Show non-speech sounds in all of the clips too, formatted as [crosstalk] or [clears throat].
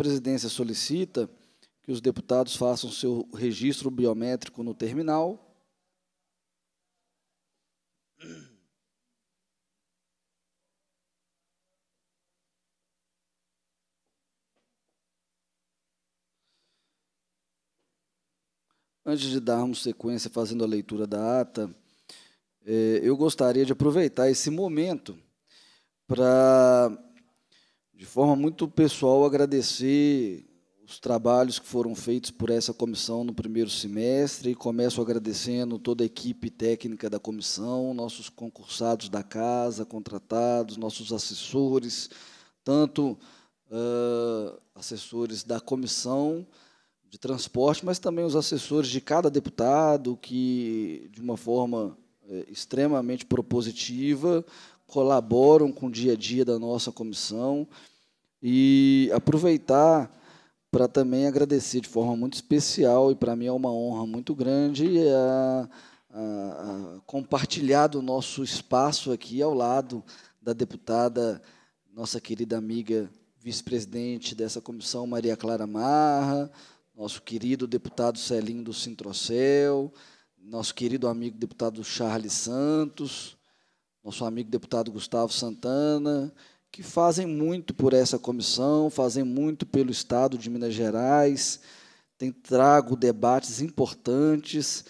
presidência solicita que os deputados façam seu registro biométrico no terminal. Antes de darmos sequência fazendo a leitura da ata, eh, eu gostaria de aproveitar esse momento para de forma muito pessoal, agradecer os trabalhos que foram feitos por essa comissão no primeiro semestre. e Começo agradecendo toda a equipe técnica da comissão, nossos concursados da casa, contratados, nossos assessores, tanto uh, assessores da comissão de transporte, mas também os assessores de cada deputado, que, de uma forma é, extremamente propositiva, colaboram com o dia a dia da nossa comissão e aproveitar para também agradecer de forma muito especial, e para mim é uma honra muito grande, é a, a, a compartilhar do nosso espaço aqui ao lado da deputada, nossa querida amiga vice-presidente dessa comissão, Maria Clara Marra, nosso querido deputado Celinho do Sintrocel, nosso querido amigo deputado Charles Santos, nosso amigo deputado Gustavo Santana que fazem muito por essa comissão, fazem muito pelo Estado de Minas Gerais, tem trago debates importantes.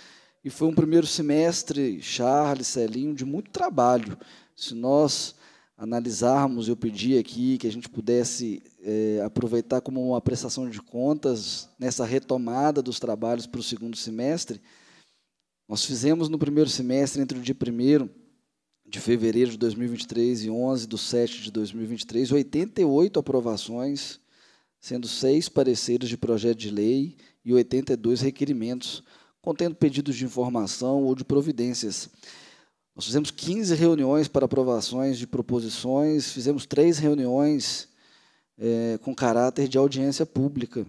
E foi um primeiro semestre, Charles, Celinho, de muito trabalho. Se nós analisarmos, eu pedi aqui que a gente pudesse é, aproveitar como uma prestação de contas nessa retomada dos trabalhos para o segundo semestre. Nós fizemos no primeiro semestre, entre o dia primeiro de fevereiro de 2023 e 11 de 7 de 2023, 88 aprovações, sendo seis pareceres de projeto de lei e 82 requerimentos, contendo pedidos de informação ou de providências. Nós fizemos 15 reuniões para aprovações de proposições, fizemos três reuniões é, com caráter de audiência pública.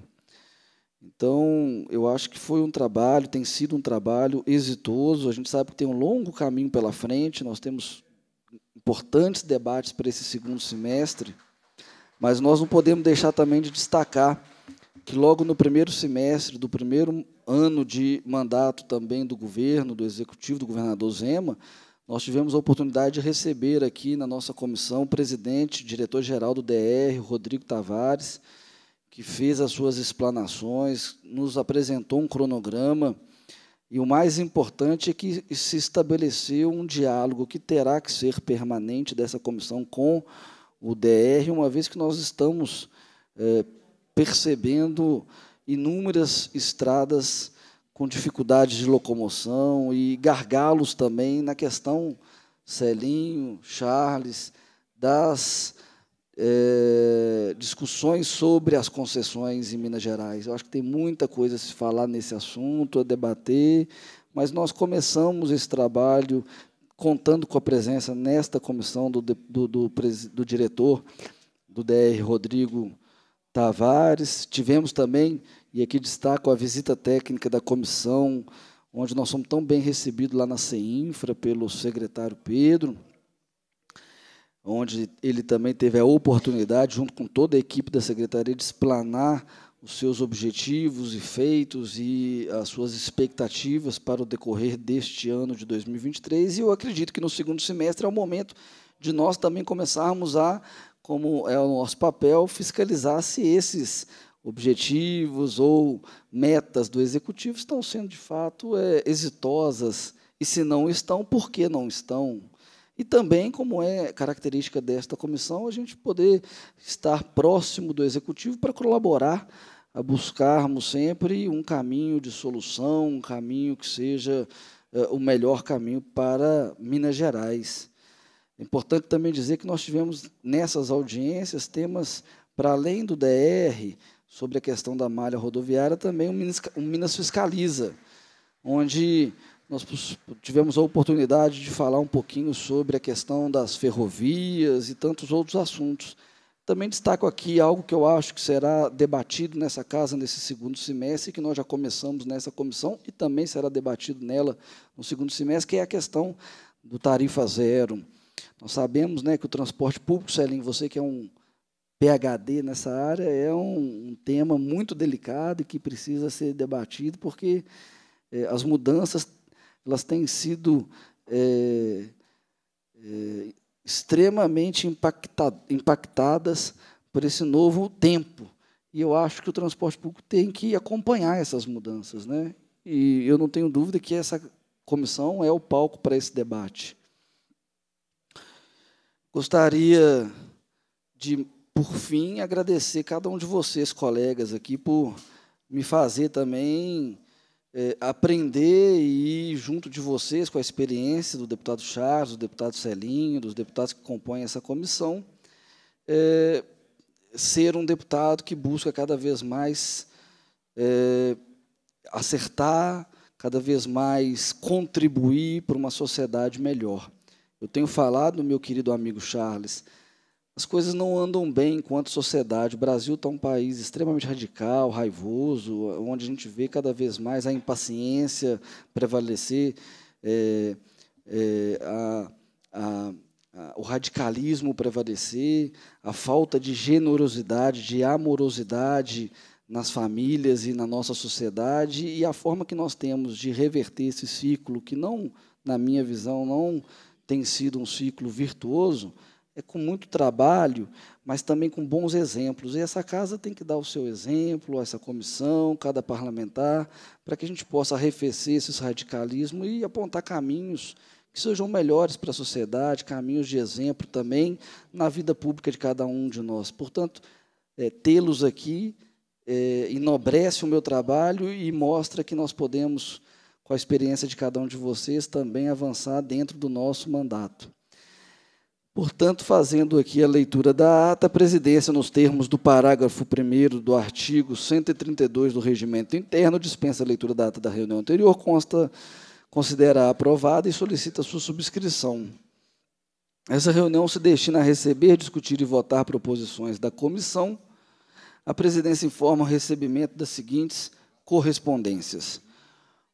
Então, eu acho que foi um trabalho, tem sido um trabalho exitoso. A gente sabe que tem um longo caminho pela frente, nós temos importantes debates para esse segundo semestre, mas nós não podemos deixar também de destacar que logo no primeiro semestre do primeiro ano de mandato também do governo, do executivo, do governador Zema, nós tivemos a oportunidade de receber aqui na nossa comissão o presidente, diretor-geral do DR, Rodrigo Tavares, que fez as suas explanações, nos apresentou um cronograma e o mais importante é que se estabeleceu um diálogo que terá que ser permanente dessa comissão com o DR, uma vez que nós estamos é, percebendo inúmeras estradas com dificuldades de locomoção e gargalos também na questão Celinho, Charles, das é, discussões sobre as concessões em Minas Gerais. Eu acho que tem muita coisa a se falar nesse assunto, a debater, mas nós começamos esse trabalho contando com a presença nesta comissão do, do, do, do diretor do DR, Rodrigo Tavares. Tivemos também, e aqui destaco a visita técnica da comissão, onde nós somos tão bem recebidos lá na CEINFRA pelo secretário Pedro onde ele também teve a oportunidade, junto com toda a equipe da Secretaria, de explanar os seus objetivos e feitos e as suas expectativas para o decorrer deste ano de 2023. E eu acredito que no segundo semestre é o momento de nós também começarmos a, como é o nosso papel, fiscalizar se esses objetivos ou metas do executivo estão sendo de fato é, exitosas e se não estão, por que não estão? E também, como é característica desta comissão, a gente poder estar próximo do executivo para colaborar a buscarmos sempre um caminho de solução, um caminho que seja eh, o melhor caminho para Minas Gerais. É importante também dizer que nós tivemos nessas audiências temas para além do DR, sobre a questão da malha rodoviária, também o Minas, o Minas Fiscaliza, onde nós tivemos a oportunidade de falar um pouquinho sobre a questão das ferrovias e tantos outros assuntos. Também destaco aqui algo que eu acho que será debatido nessa casa nesse segundo semestre, que nós já começamos nessa comissão e também será debatido nela no segundo semestre, que é a questão do tarifa zero. Nós sabemos né, que o transporte público, Celim, você que é um PHD nessa área, é um, um tema muito delicado e que precisa ser debatido, porque é, as mudanças elas têm sido é, é, extremamente impactadas por esse novo tempo. E eu acho que o transporte público tem que acompanhar essas mudanças. Né? E eu não tenho dúvida que essa comissão é o palco para esse debate. Gostaria de, por fim, agradecer cada um de vocês, colegas, aqui, por me fazer também é, aprender e ir junto de vocês com a experiência do deputado Charles, do deputado Celinho, dos deputados que compõem essa comissão, é, ser um deputado que busca cada vez mais é, acertar, cada vez mais contribuir para uma sociedade melhor. Eu tenho falado, meu querido amigo Charles, as coisas não andam bem enquanto sociedade. O Brasil está um país extremamente radical, raivoso, onde a gente vê cada vez mais a impaciência prevalecer, é, é, a, a, a, o radicalismo prevalecer, a falta de generosidade, de amorosidade nas famílias e na nossa sociedade, e a forma que nós temos de reverter esse ciclo, que não, na minha visão, não tem sido um ciclo virtuoso é com muito trabalho, mas também com bons exemplos. E essa casa tem que dar o seu exemplo, essa comissão, cada parlamentar, para que a gente possa arrefecer esse radicalismo e apontar caminhos que sejam melhores para a sociedade, caminhos de exemplo também na vida pública de cada um de nós. Portanto, é, tê-los aqui é, enobrece o meu trabalho e mostra que nós podemos, com a experiência de cada um de vocês, também avançar dentro do nosso mandato. Portanto, fazendo aqui a leitura da ata, a presidência, nos termos do parágrafo 1 do artigo 132 do Regimento Interno, dispensa a leitura da ata da reunião anterior, consta, considera aprovada e solicita sua subscrição. Essa reunião se destina a receber, discutir e votar proposições da comissão. A presidência informa o recebimento das seguintes correspondências.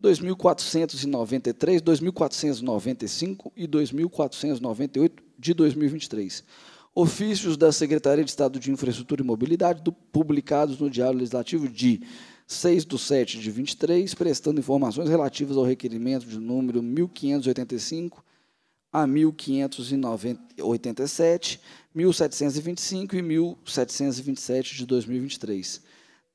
2493, 2495 e 2498 de 2023. Ofícios da Secretaria de Estado de Infraestrutura e Mobilidade do, publicados no Diário Legislativo de 6 de 7 de 23, prestando informações relativas ao requerimento de número 1585 a 1587, 1725 e 1727 de 2023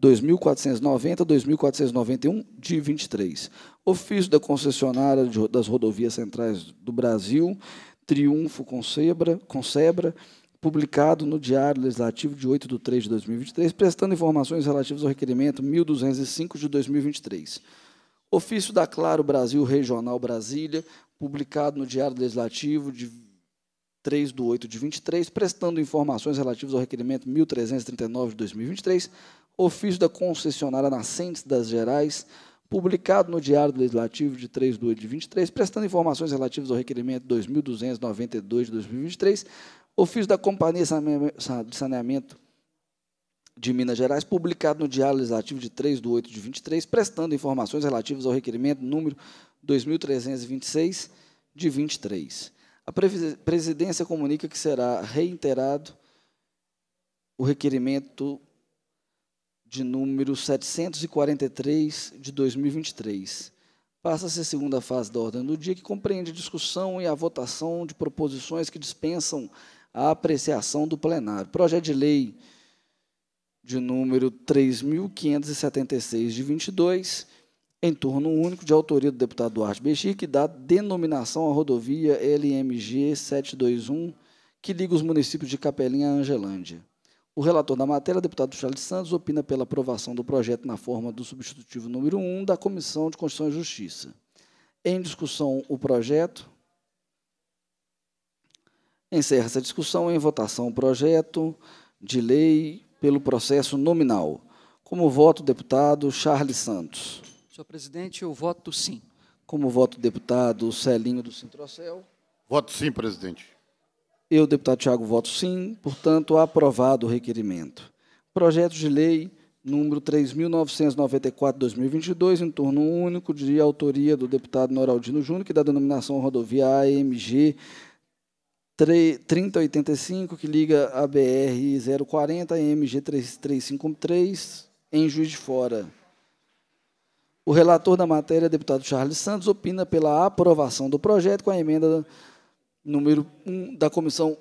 2490, 2491 de 23. Ofício da concessionária de, das rodovias centrais do Brasil, Triunfo Concebra, Concebra, publicado no Diário Legislativo de 8 de 3 de 2023, prestando informações relativas ao requerimento 1205 de 2023. Ofício da Claro Brasil Regional Brasília, publicado no Diário Legislativo de 3 de 8 de 23, prestando informações relativas ao requerimento 1339 de 2023, ofício da concessionária Nascentes das Gerais, publicado no Diário Legislativo de 3 de 2 de 23, prestando informações relativas ao requerimento 2292 de 2023, ofício da Companhia de Saneamento de Minas Gerais, publicado no Diário Legislativo de 3 de 8 de 23, prestando informações relativas ao requerimento número 2326 de 23. A presidência comunica que será reiterado o requerimento de número 743 de 2023. Passa-se a segunda fase da ordem do dia, que compreende a discussão e a votação de proposições que dispensam a apreciação do plenário. Projeto de lei de número 3.576 de 22, em turno único, de autoria do deputado Duarte Bexir, que dá denominação à rodovia LMG 721, que liga os municípios de Capelinha a Angelândia. O relator da matéria, deputado Charles Santos, opina pela aprovação do projeto na forma do substitutivo número 1 da Comissão de Constituição e Justiça. Em discussão, o projeto. Encerra essa discussão em votação o projeto de lei pelo processo nominal. Como voto deputado Charles Santos? Senhor presidente, eu voto sim. Como voto deputado Celinho do Sintrocel? Voto sim, presidente. Eu, deputado Tiago, voto sim, portanto, aprovado o requerimento. Projeto de lei número 3.994-2022, em torno único, de autoria do deputado Noraldino Júnior, que dá denominação rodovia AMG 3085, que liga a BR-040 e MG-3353, em Juiz de Fora. O relator da matéria, deputado Charles Santos, opina pela aprovação do projeto com a emenda número 1 um da Comissão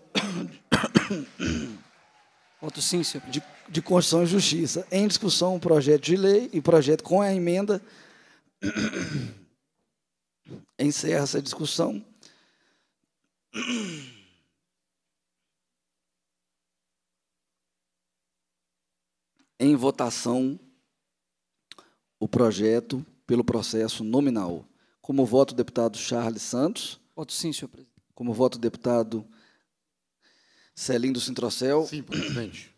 Voto sim, senhor. De, de Constituição e Justiça. Em discussão, o projeto de lei e projeto com a emenda. Encerra essa discussão. Em votação, o projeto pelo processo nominal. Como voto o deputado Charles Santos. Voto sim, senhor presidente. Como voto o deputado Celindo Sintrocel. Sim, presidente.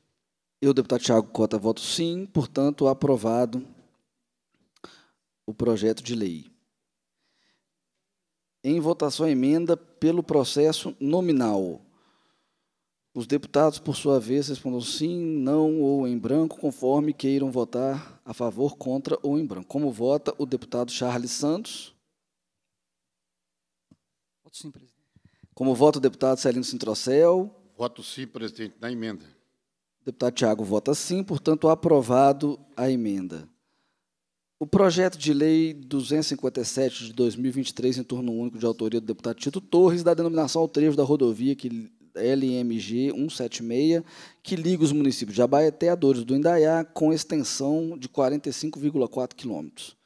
Eu, deputado Tiago Cota, voto sim, portanto, aprovado o projeto de lei. Em votação, emenda pelo processo nominal. Os deputados, por sua vez, respondam sim, não ou em branco, conforme queiram votar a favor, contra ou em branco. Como vota o deputado Charles Santos? Voto sim, presidente. Como voto o deputado Celino Sintrocel. Voto sim, presidente, na emenda. O deputado Tiago vota sim, portanto, aprovado a emenda. O projeto de lei 257 de 2023, em turno único de autoria do deputado Tito Torres, dá denominação ao trevo da rodovia que LMG 176, que liga os municípios de Abaeté a Dores do Indaiá, com extensão de 45,4 quilômetros.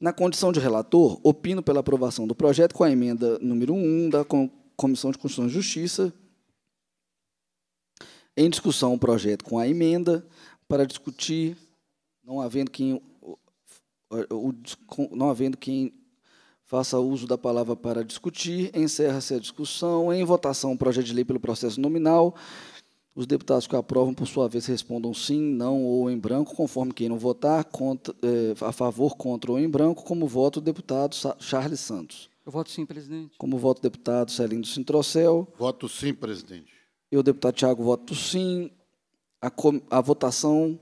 Na condição de relator, opino pela aprovação do projeto com a emenda número 1 da Comissão de Constituição e Justiça. Em discussão, o projeto com a emenda para discutir, não havendo quem, não havendo quem faça uso da palavra para discutir, encerra-se a discussão. Em votação, o projeto de lei pelo processo nominal. Os deputados que aprovam, por sua vez, respondam sim, não ou em branco, conforme quem não votar, contra, é, a favor, contra ou em branco, como voto o deputado Sa Charles Santos. Eu voto sim, presidente. Como voto o deputado Celindo Sintrocel. Voto sim, presidente. Eu, deputado Tiago, voto sim. A, a votação,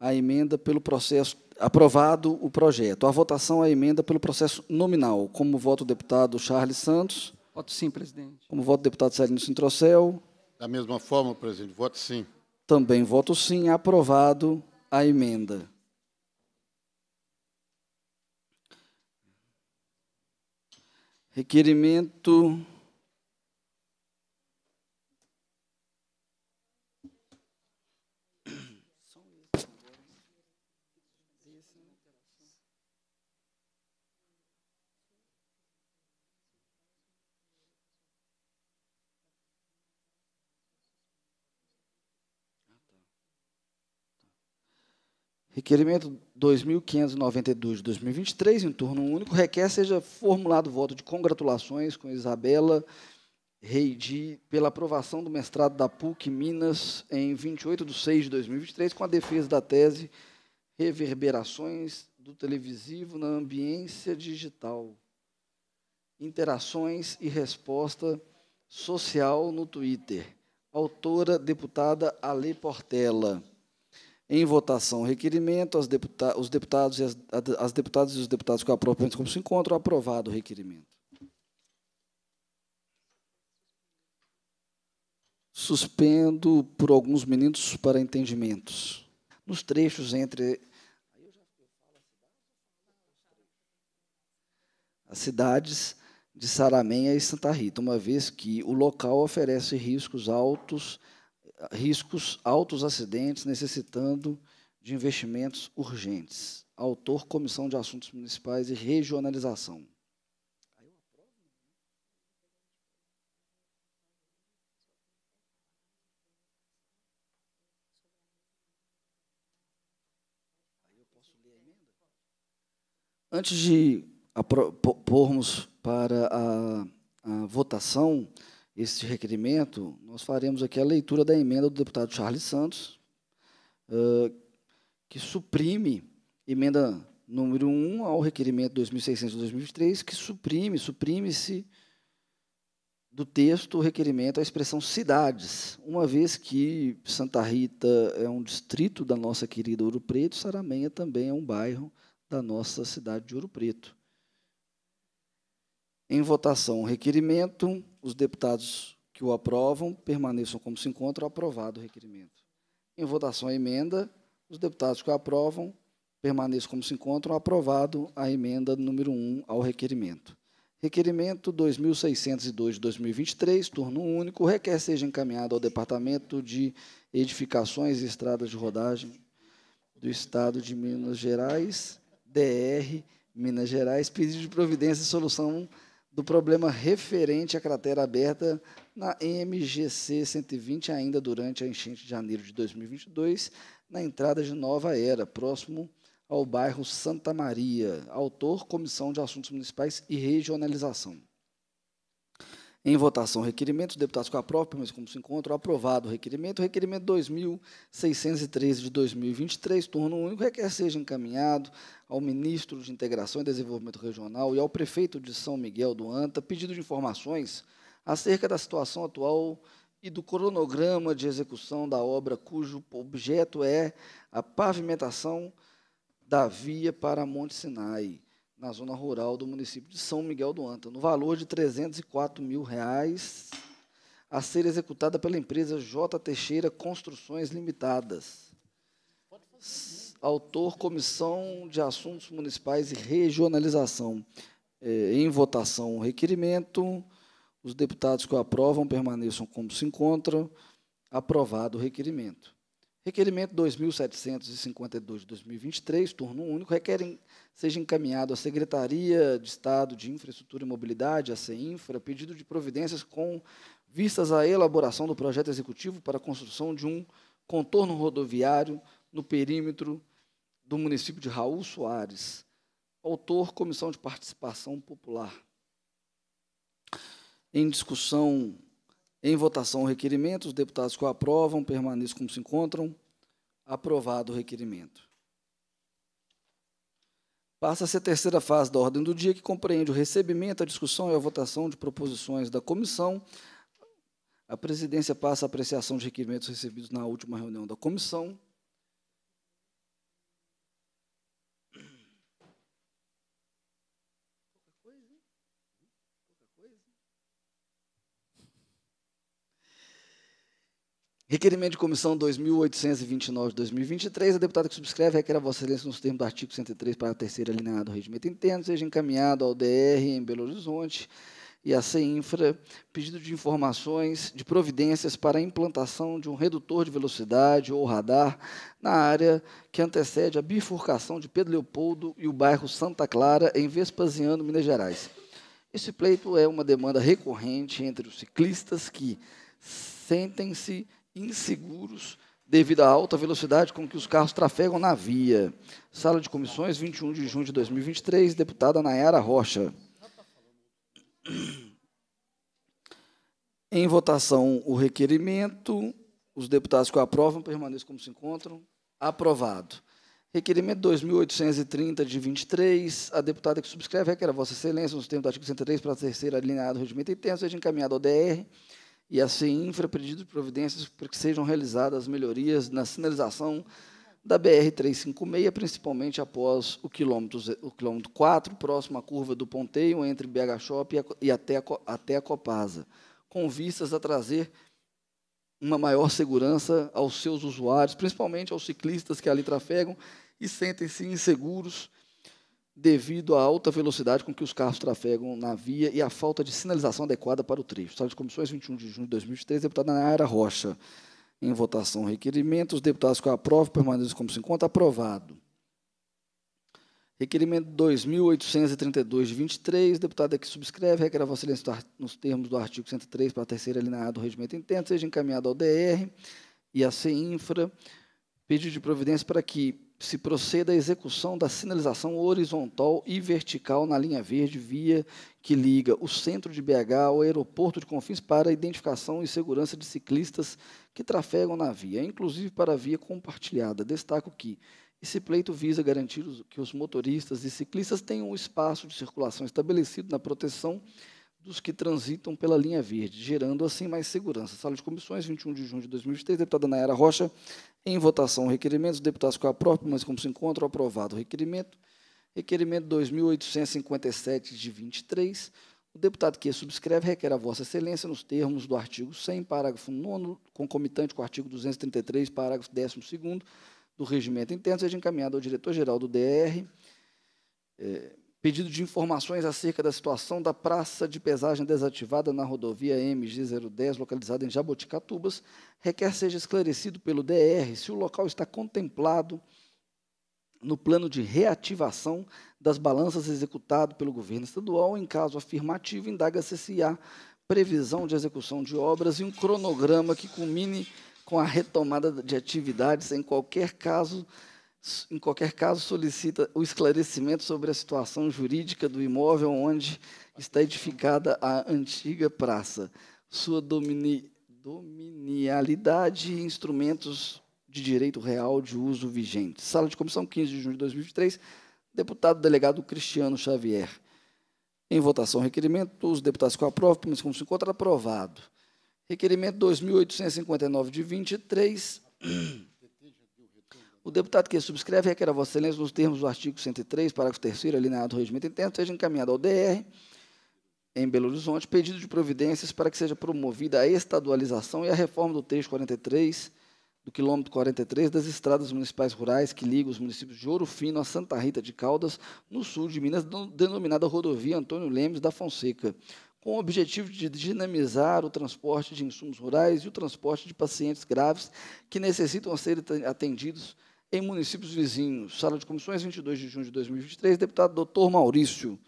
a emenda pelo processo aprovado o projeto. A votação, a emenda pelo processo nominal. Como voto o deputado Charles Santos. Voto sim, presidente. Como voto o deputado Celindo Sintrocel. Da mesma forma, presidente, voto sim. Também voto sim. Aprovado a emenda. Requerimento Requerimento 2592 de 2023, em turno único, requer seja formulado voto de congratulações com Isabela Reidi pela aprovação do mestrado da PUC Minas em 28 de 6 de 2023, com a defesa da tese Reverberações do Televisivo na Ambiência Digital, Interações e Resposta Social no Twitter. Autora, deputada Ale Portela. Em votação, requerimento, as deputa os deputados e as, as, deputadas e os deputados a própria como se encontram, aprovado o requerimento. Suspendo por alguns minutos para entendimentos. Nos trechos entre as cidades de Saramenha e Santa Rita, uma vez que o local oferece riscos altos riscos, altos acidentes, necessitando de investimentos urgentes. Autor, Comissão de Assuntos Municipais e Regionalização. Antes de pormos para a, a votação, este requerimento, nós faremos aqui a leitura da emenda do deputado Charles Santos, uh, que suprime emenda número 1 ao requerimento 2600 de 2003, que suprime, suprime-se do texto o requerimento à expressão cidades, uma vez que Santa Rita é um distrito da nossa querida Ouro Preto, Saramanha também é um bairro da nossa cidade de Ouro Preto. Em votação, requerimento. Os deputados que o aprovam permaneçam como se encontra aprovado o requerimento. Em votação, a emenda. Os deputados que o aprovam permaneçam como se encontram aprovado a emenda número 1 ao requerimento. Requerimento 2602 de 2023, turno único, requer seja encaminhado ao Departamento de Edificações e Estradas de Rodagem do Estado de Minas Gerais, DR Minas Gerais, pedido de providência e solução do problema referente à cratera aberta na MGC 120, ainda durante a enchente de janeiro de 2022, na entrada de Nova Era, próximo ao bairro Santa Maria. Autor, Comissão de Assuntos Municipais e Regionalização. Em votação, requerimento. Os deputados a aprovam, mas como se encontra, Aprovado o requerimento. O requerimento 2613 de 2023, turno único, requer seja encaminhado ao ministro de Integração e Desenvolvimento Regional e ao prefeito de São Miguel do Anta pedido de informações acerca da situação atual e do cronograma de execução da obra cujo objeto é a pavimentação da via para Monte Sinai na zona rural do município de São Miguel do Anta, no valor de 304 mil reais, a ser executada pela empresa J. Teixeira Construções Limitadas. Autor, Comissão de Assuntos Municipais e Regionalização. É, em votação o requerimento. Os deputados que o aprovam permaneçam como se encontram. Aprovado o requerimento. Requerimento 2752 de 2023, turno único, requerem seja encaminhado à Secretaria de Estado de Infraestrutura e Mobilidade, a CEINFRA, pedido de providências com vistas à elaboração do projeto executivo para a construção de um contorno rodoviário no perímetro do município de Raul Soares. Autor, Comissão de Participação Popular. Em discussão em votação o requerimento, os deputados que o aprovam permaneçam como se encontram. Aprovado o requerimento. Passa-se a terceira fase da ordem do dia, que compreende o recebimento, a discussão e a votação de proposições da comissão. A presidência passa a apreciação de requerimentos recebidos na última reunião da comissão. Pouca coisa, hein? Pouca coisa. Requerimento de comissão 2829-2023. A deputada que subscreve requer a Vossa Excelência, nos termos do artigo 103, para a terceira alineada do regimento interno, seja encaminhado ao DR em Belo Horizonte e à CEINFRA pedido de informações de providências para a implantação de um redutor de velocidade ou radar na área que antecede a bifurcação de Pedro Leopoldo e o bairro Santa Clara, em Vespasiano, Minas Gerais. Esse pleito é uma demanda recorrente entre os ciclistas que sentem-se inseguros devido à alta velocidade com que os carros trafegam na via. Sala de Comissões, 21 de junho de 2023, deputada Nayara Rocha. Em votação, o requerimento. Os deputados que o aprovam permaneçam como se encontram. Aprovado. Requerimento 2830 de 23. A deputada que subscreve requer a Vossa Excelência, nos termos do artigo 103, para a terceira alinhada do regimento interno, seja encaminhado ao DR e assim infra pedido de providências para que sejam realizadas melhorias na sinalização da BR-356, principalmente após o quilômetro, o quilômetro 4, próximo à curva do ponteio entre BH Shop e, a, e até, a, até a Copasa, com vistas a trazer uma maior segurança aos seus usuários, principalmente aos ciclistas que ali trafegam e sentem-se inseguros devido à alta velocidade com que os carros trafegam na via e à falta de sinalização adequada para o trecho. Sala de Comissões, 21 de junho de 2023, deputada Nayara Rocha. Em votação, requerimento. Os deputados que aprovam permanecem como se encontra. Aprovado. Requerimento 2.832, de 23. Deputada que subscreve, requer a vossa nos termos do artigo 103 para a terceira alineada do regimento interno, seja encaminhado ao DR e à CINFRA, pedido de providência para que se proceda à execução da sinalização horizontal e vertical na linha verde via que liga o centro de BH ao aeroporto de Confins para a identificação e segurança de ciclistas que trafegam na via, é, inclusive para a via compartilhada. Destaco que esse pleito visa garantir que os motoristas e ciclistas tenham o espaço de circulação estabelecido na proteção dos que transitam pela linha verde, gerando assim mais segurança. Sala de comissões, 21 de junho de 2023, deputada Nayara Rocha, em votação, requerimento. Os deputados a própria, mas como se encontra, aprovado o requerimento. Requerimento 2857 de 23. O deputado que subscreve requer a Vossa Excelência, nos termos do artigo 100, parágrafo 9, concomitante com o artigo 233, parágrafo 12 do Regimento Interno, seja encaminhado ao diretor-geral do DR, é, eh, pedido de informações acerca da situação da praça de pesagem desativada na rodovia MG010, localizada em Jaboticatubas, requer seja esclarecido pelo DR se o local está contemplado no plano de reativação das balanças executado pelo governo estadual. Em caso afirmativo, indaga-se se há previsão de execução de obras e um cronograma que culmine com a retomada de atividades, em qualquer caso, em qualquer caso, solicita o esclarecimento sobre a situação jurídica do imóvel onde está edificada a antiga praça, sua domini, dominialidade e instrumentos de direito real de uso vigente. Sala de comissão, 15 de junho de 2023, deputado delegado Cristiano Xavier. Em votação, requerimento, os deputados que aprovam, permanecem como se encontra, aprovado. Requerimento 2.859 de 23. O deputado que subscreve requer a Vossa Excelência, nos termos do artigo 103, parágrafo 3, alineado do regimento interno, seja encaminhado ao DR, em Belo Horizonte, pedido de providências para que seja promovida a estadualização e a reforma do trecho 43, do quilômetro 43, das estradas municipais rurais que ligam os municípios de Ouro Fino a Santa Rita de Caldas, no sul de Minas, denominada Rodovia Antônio Lemes da Fonseca, com o objetivo de dinamizar o transporte de insumos rurais e o transporte de pacientes graves que necessitam ser atendidos em municípios vizinhos. Sala de Comissões, 22 de junho de 2023. Deputado doutor Maurício.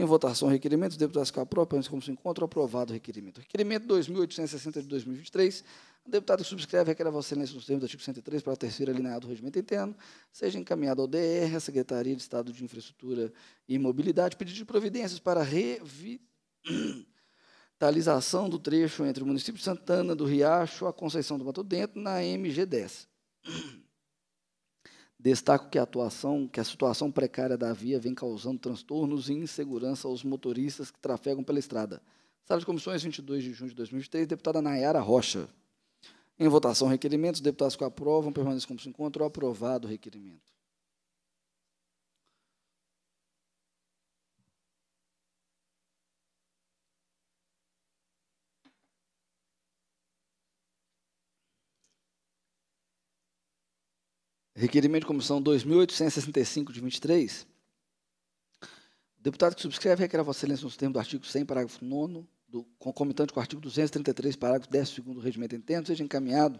Em votação, requerimento. Os deputados Caprop, como se encontra, aprovado o requerimento. Requerimento 2860 de 2023. O deputado que subscreve requer a Vossa Excelência nos termos do artigo 103 para a terceira alineada do regimento interno, seja encaminhado ao DR, à Secretaria de Estado de Infraestrutura e Mobilidade, pedido de providências para revitalização do trecho entre o município de Santana do Riacho a Conceição do Mato Dentro na MG10. Destaco que a atuação, que a situação precária da via vem causando transtornos e insegurança aos motoristas que trafegam pela estrada. Sala de Comissões, 22 de junho de 2023, deputada Nayara Rocha. Em votação, requerimentos, deputados que aprovam permanecem como se encontram. Aprovado o requerimento. Requerimento de comissão 2865 de 23. O deputado que subscreve requer a Vossa Excelência nos termos do artigo 100, parágrafo 9, do, concomitante com o artigo 233, parágrafo 10, segundo do regimento interno, seja encaminhado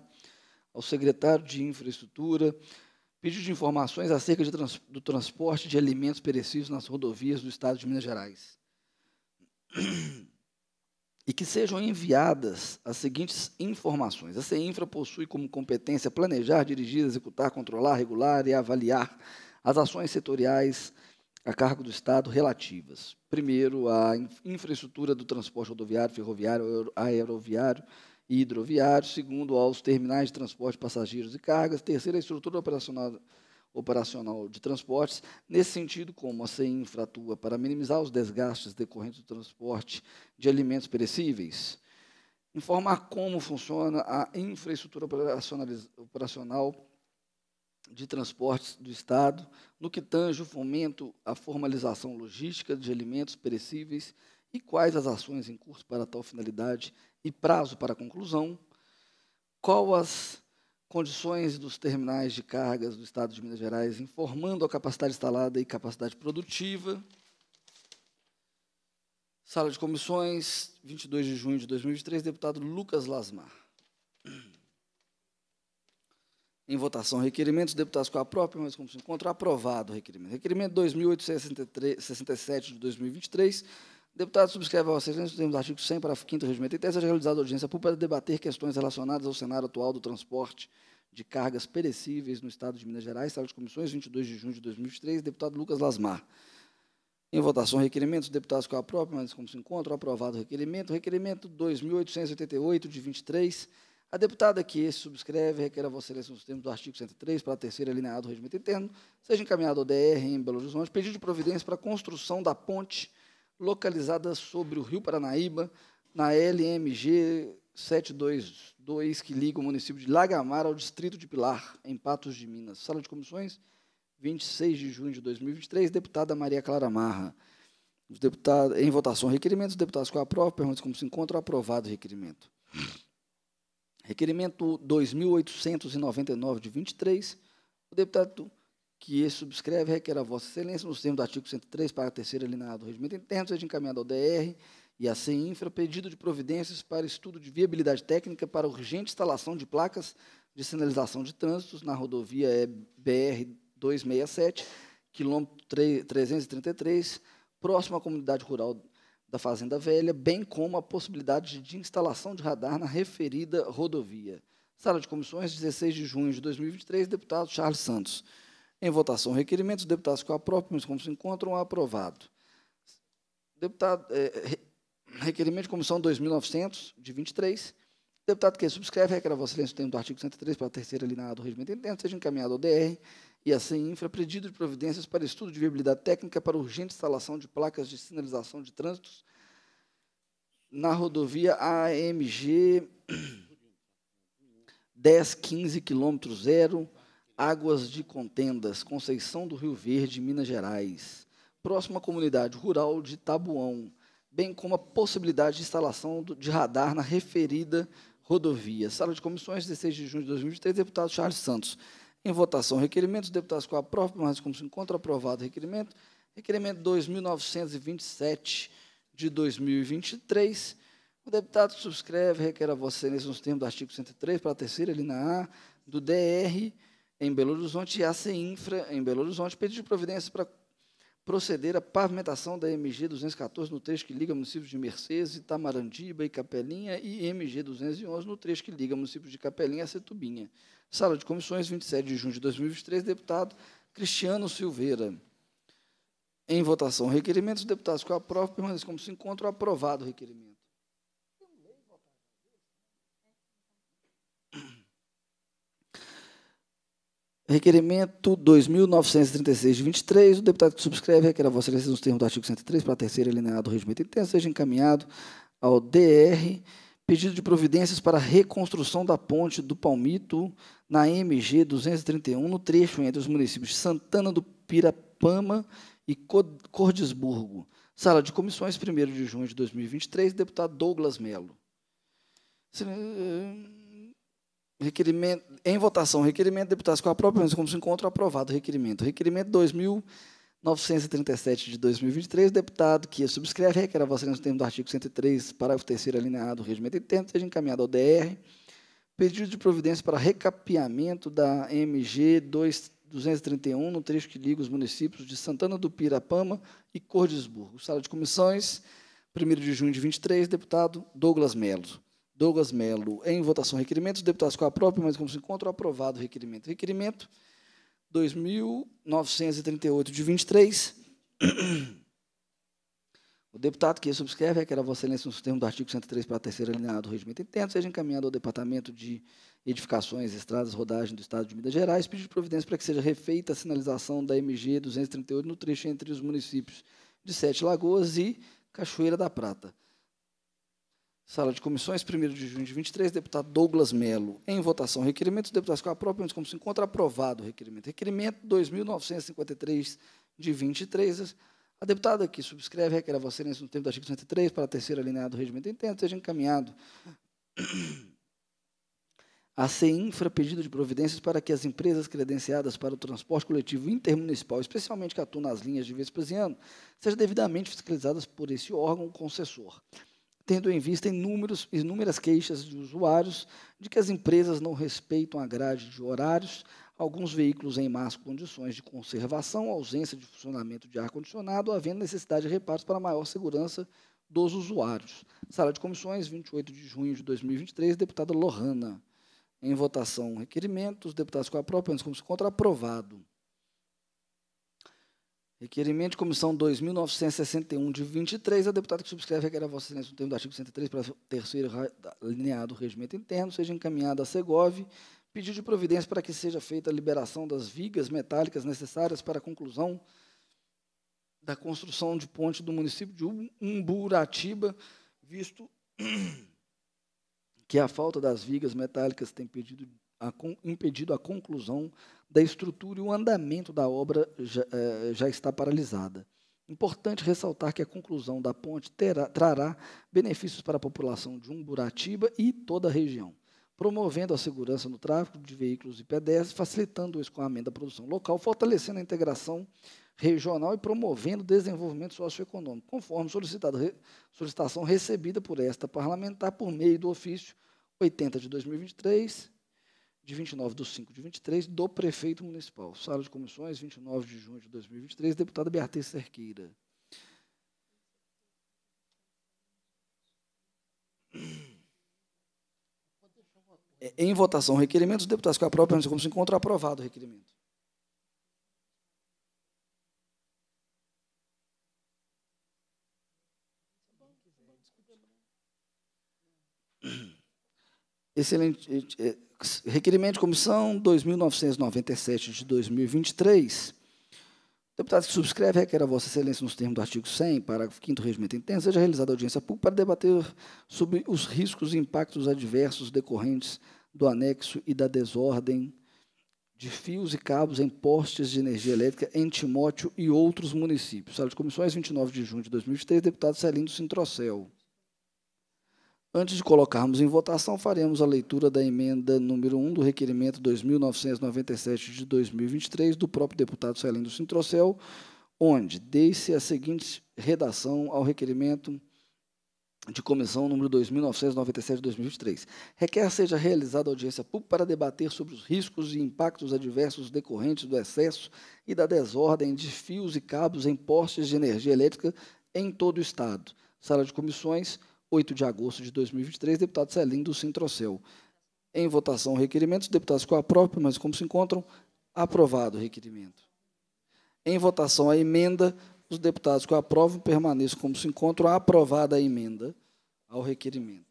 ao secretário de Infraestrutura pedido de informações acerca de trans, do transporte de alimentos perecíveis nas rodovias do Estado de Minas Gerais e que sejam enviadas as seguintes informações. A CEINFRA possui como competência planejar, dirigir, executar, controlar, regular e avaliar as ações setoriais a cargo do Estado relativas. Primeiro, a infraestrutura do transporte rodoviário, ferroviário, aeroviário e hidroviário. Segundo, aos terminais de transporte de passageiros e cargas. Terceiro, a estrutura operacional operacional de transportes, nesse sentido, como a CEINFRA atua para minimizar os desgastes decorrentes do transporte de alimentos perecíveis, informar como funciona a infraestrutura operacional de transportes do Estado, no que tange o fomento à formalização logística de alimentos perecíveis e quais as ações em curso para tal finalidade e prazo para conclusão, qual as condições dos terminais de cargas do Estado de Minas Gerais, informando a capacidade instalada e capacidade produtiva. Sala de comissões, 22 de junho de 2023, deputado Lucas Lasmar. Em votação, requerimentos, deputados com a própria, mas como se encontra, aprovado o requerimento. Requerimento 2867 de 2023, Deputado, subscreve ao vocês, nos termos do artigo 100, parágrafo 5 do regimento, e seja é realizada audiência pública para debater questões relacionadas ao cenário atual do transporte de cargas perecíveis no Estado de Minas Gerais, sala de comissões, 22 de junho de 2003, deputado Lucas Lasmar. Em votação, requerimento dos deputados que aprovem, mas como se encontra, aprovado o requerimento. Requerimento 2888, de 23. A deputada que esse subscreve requer a vossa eleição nos termos do artigo 103, para a terceira alineada do regimento interno, seja encaminhado ao DR em Belo Horizonte, pedido de providência para a construção da ponte localizada sobre o Rio Paranaíba, na LMG 722, que liga o município de Lagamar ao distrito de Pilar, em Patos de Minas. Sala de comissões, 26 de junho de 2023, deputada Maria Clara Marra. Os deputados, em votação, requerimentos. Os deputados a prova, perguntas como se encontram. Aprovado o requerimento. Requerimento 2.899, de 23. O deputado que subscreve requer a Vossa Excelência, nos termos do artigo 103, para a terceira alineada do regimento interno, seja encaminhado ao DR e à assim, CEINFRA, pedido de providências para estudo de viabilidade técnica para urgente instalação de placas de sinalização de trânsitos na rodovia BR 267, quilômetro 333, próximo à comunidade rural da Fazenda Velha, bem como a possibilidade de instalação de radar na referida rodovia. Sala de Comissões, 16 de junho de 2023, deputado Charles Santos. Em votação, requerimento, os deputados que a própria como se encontram, aprovado. Deputado, é, requerimento de comissão 2.900, de 23. Deputado que subscreve, requer a vossa excelência o termo do artigo 103 para a terceira alinhada do regimento interno, seja encaminhado ao DR e assim infra pedido de providências para estudo de viabilidade técnica para urgente instalação de placas de sinalização de trânsitos na rodovia AMG 1015 quilômetro 0 Águas de Contendas, Conceição do Rio Verde, Minas Gerais, próxima comunidade rural de Tabuão, bem como a possibilidade de instalação de radar na referida rodovia. Sala de Comissões, 16 de junho de 2023, deputado Charles Santos. Em votação, requerimento deputados com aprovam, mas como se encontra aprovado o requerimento, requerimento 2927 de 2023. O deputado subscreve requer a vossa excelência nos termos do artigo 103, para a terceira, linha A, do DR em Belo Horizonte e a CEINFRA, em Belo Horizonte, pediu providência para proceder à pavimentação da MG 214 no trecho que liga municípios de Mercedes, Itamarandiba e Capelinha e MG 211 no trecho que liga municípios de Capelinha a Setubinha. Sala de Comissões, 27 de junho de 2023, deputado Cristiano Silveira. Em votação, requerimentos, os deputados que aprovam permanecem como se encontra aprovado o requerimento. Requerimento 2.936 de 23, o deputado que subscreve requer a vossa excelência nos termos do artigo 103 para a terceira alineada do regimento interno, seja encaminhado ao DR, pedido de providências para a reconstrução da ponte do Palmito na MG 231, no trecho entre os municípios de Santana do Pirapama e Cordisburgo. Sala de comissões, 1 de junho de 2023, deputado Douglas Melo. Eh, Requerimento, em votação, requerimento de deputados com a própria mesa, como se encontra aprovado o requerimento. Requerimento 2937 de 2023, deputado que subscreve requer a vossa no termo do artigo 103, parágrafo 3 alineado do regimento interno, seja encaminhado ao DR. Pedido de providência para recapeamento da MG 231, no trecho que liga os municípios de Santana do Pirapama e Cordesburgo. Sala de comissões, 1 de junho de 23, deputado Douglas Melo. Douglas Melo. Em votação, requerimento. Os deputados com a própria, mas como se encontra, aprovado o requerimento. Requerimento 2.938 de 23. [clears throat] O deputado que subscreve requer é a Vossa Excelência, no termos do artigo 103 para a terceira alineada do regimento interno, seja encaminhado ao Departamento de Edificações, Estradas, Rodagem do Estado de Minas Gerais, pedido providência para que seja refeita a sinalização da MG 238 no trecho entre os municípios de Sete Lagoas e Cachoeira da Prata. Sala de Comissões, 1 de junho de 23, deputado Douglas Melo. Em votação, requerimento dos deputados com a própria, como se encontra aprovado o requerimento. Requerimento 2953 de 23. A deputada que subscreve requer a vossa no tempo do artigo 103 para a terceira alineada do regimento interno seja encaminhado a infra pedido de providências para que as empresas credenciadas para o transporte coletivo intermunicipal, especialmente que atuam nas linhas de Vespasiano, sejam devidamente fiscalizadas por esse órgão concessor tendo em vista inúmeros, inúmeras queixas de usuários de que as empresas não respeitam a grade de horários, alguns veículos em más condições de conservação, ausência de funcionamento de ar-condicionado, havendo necessidade de reparos para maior segurança dos usuários. Sala de comissões, 28 de junho de 2023, deputada Lohana. Em votação, requerimento, os deputados com a própria, antes como se contra, aprovado. Requerimento de comissão 2961 de 23, a deputada que subscreve requer a vossa excelência no termo do artigo 103 para terceiro alineado do regimento interno seja encaminhada à Segov, pedido de providência para que seja feita a liberação das vigas metálicas necessárias para a conclusão da construção de ponte do município de Umburatiba, visto [clears throat] que a falta das vigas metálicas tem pedido a, impedido a conclusão da estrutura e o andamento da obra já, eh, já está paralisada. Importante ressaltar que a conclusão da ponte terá, trará benefícios para a população de Umburatiba e toda a região, promovendo a segurança no tráfego de veículos e pedestres, facilitando o escoamento da produção local, fortalecendo a integração regional e promovendo o desenvolvimento socioeconômico, conforme re, solicitação recebida por esta parlamentar por meio do ofício 80 de 2023 de 29 de 5 de 23, do prefeito municipal. Sala de comissões, 29 de junho de 2023, deputada Beatriz Cerqueira. É, em votação, requerimento dos deputados que aprovam, como se encontra aprovado o requerimento. Excelente. Eh, eh, requerimento de comissão 2.997 de 2023. Deputado que subscreve requer a Vossa Excelência, nos termos do artigo 100, parágrafo 5 do Regimento Interno, seja realizada audiência pública para debater sobre os riscos e impactos adversos decorrentes do anexo e da desordem de fios e cabos em postes de energia elétrica em Timóteo e outros municípios. Sala de comissões, 29 de junho de 2023, deputado Celino Sintrocel. Antes de colocarmos em votação, faremos a leitura da emenda número 1 do requerimento 2997 de 2023 do próprio deputado Celindo Sintrocel, onde dei-se a seguinte redação ao requerimento de comissão número 2997 de 2023. Requer seja realizada audiência pública para debater sobre os riscos e impactos adversos decorrentes do excesso e da desordem de fios e cabos em postes de energia elétrica em todo o estado. Sala de comissões, 8 de agosto de 2023, deputado Celim do Sintrocel. Em votação, requerimento os Deputados com a própria, mas como se encontram, aprovado o requerimento. Em votação, a emenda. Os deputados que aprovam permaneçam como se encontram. Aprovada a emenda ao requerimento.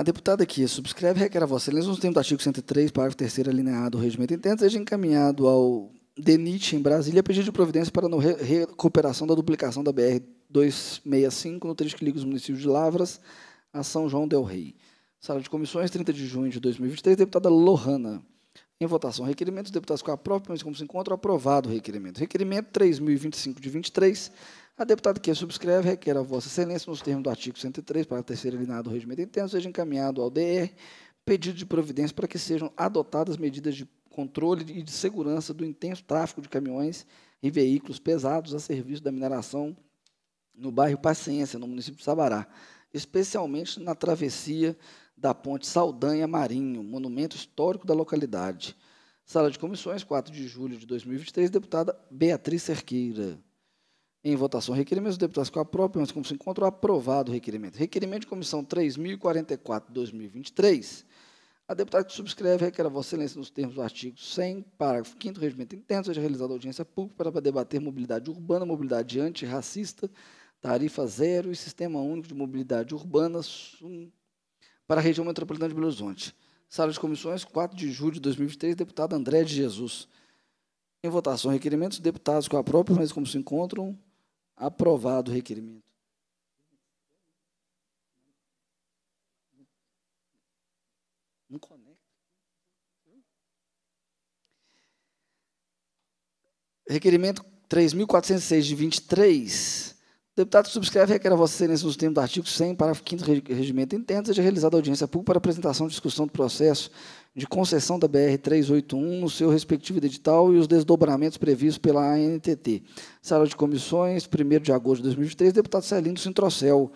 A deputada aqui subscreve requer a vossa excelência, nos termos do artigo 103, parágrafo 3 alineado do regimento interno, seja encaminhado ao DENIT em Brasília pedido de providência para a recuperação da duplicação da BR 265 no trecho que liga os municípios de Lavras a São João del Rei. Sala de comissões, 30 de junho de 2023, deputada Lohana. Em votação, requerimento. dos deputados com a própria, mas como se encontra, aprovado o requerimento. Requerimento 3025 de 23. A deputada que subscreve requer a Vossa Excelência, nos termos do artigo 103, para a terceira linha do regimento interno, seja encaminhado ao DR pedido de providência para que sejam adotadas medidas de controle e de segurança do intenso tráfego de caminhões e veículos pesados a serviço da mineração no bairro Paciência, no município de Sabará, especialmente na travessia da Ponte Saldanha Marinho, monumento histórico da localidade. Sala de Comissões, 4 de julho de 2023, deputada Beatriz Cerqueira. Em votação, requerimentos dos deputados com a própria, mas como se encontra, aprovado o requerimento. Requerimento de comissão 3044-2023. A deputada que subscreve requer a Vossa Excelência, nos termos do artigo 100, parágrafo 5 do Regimento Interno, seja realizada audiência pública para debater mobilidade urbana, mobilidade antirracista, tarifa zero e sistema único de mobilidade urbana, para a região metropolitana de Belo Horizonte. Sala de comissões, 4 de julho de 2023, deputado André de Jesus. Em votação, requerimentos, deputados com a própria, mas como se encontram, aprovado o requerimento. Requerimento 3.406 de 23 Deputado subscreve requer a Vossa Excelência nos termos do artigo 100, parágrafo 5 do Regimento Interno, seja realizada audiência pública para apresentação e discussão do processo de concessão da BR-381 no seu respectivo edital e os desdobramentos previstos pela ANTT. Sala de comissões, 1 de agosto de 2023, deputado Celino Sintrocel.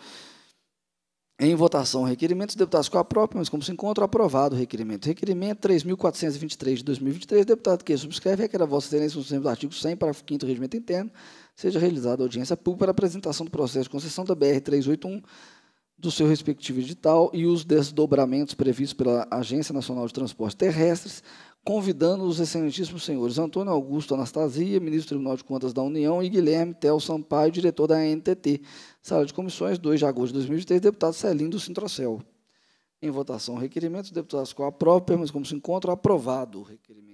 Em votação, requerimento deputados com a própria, mas como se encontra, aprovado o requerimento. Requerimento 3.423 de 2023, deputado que subscreve, requer a Vossa Excelência nos termos do artigo 100, parágrafo 5 do Regimento Interno, seja realizada audiência pública para apresentação do processo de concessão da BR-381 do seu respectivo edital e os desdobramentos previstos pela Agência Nacional de Transportes Terrestres, convidando os excelentíssimos senhores Antônio Augusto Anastasia, ministro do Tribunal de Contas da União, e Guilherme Tel Sampaio, diretor da ANTT, Sala de comissões, 2 de agosto de 2003, deputado Celindo do Sintrocel. Em votação, requerimento, os deputados com aprovam, permanecem como se encontram, aprovado o requerimento.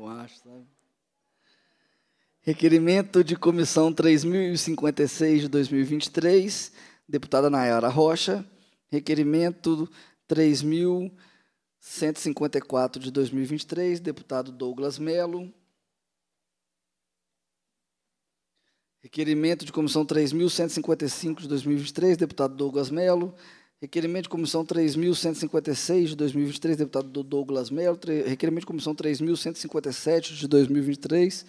eu acho, Requerimento de comissão 3056 de 2023, deputada Nayara Rocha. Requerimento 3154 de 2023, deputado Douglas Melo. Requerimento de comissão 3155 de 2023, deputado Douglas Melo. Requerimento de comissão 3.156 de 2023, deputado Douglas Melo. Requerimento de comissão 3.157 de 2023,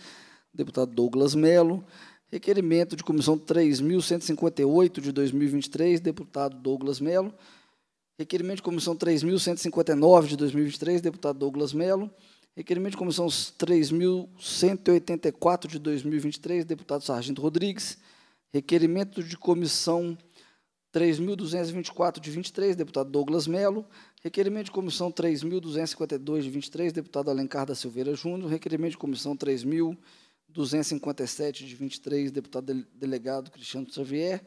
deputado Douglas Melo. Requerimento de comissão 3.158 de 2023, deputado Douglas Melo. Requerimento de comissão 3.159 de 2023, deputado Douglas Melo. Requerimento de comissão 3.184 de 2023, deputado Sargento Rodrigues. Requerimento de comissão 3.224 de 23, deputado Douglas Melo. Requerimento de comissão 3.252 de 23, deputado Alencar da Silveira Júnior. Requerimento de comissão 3.257 de 23, deputado delegado Cristiano Xavier.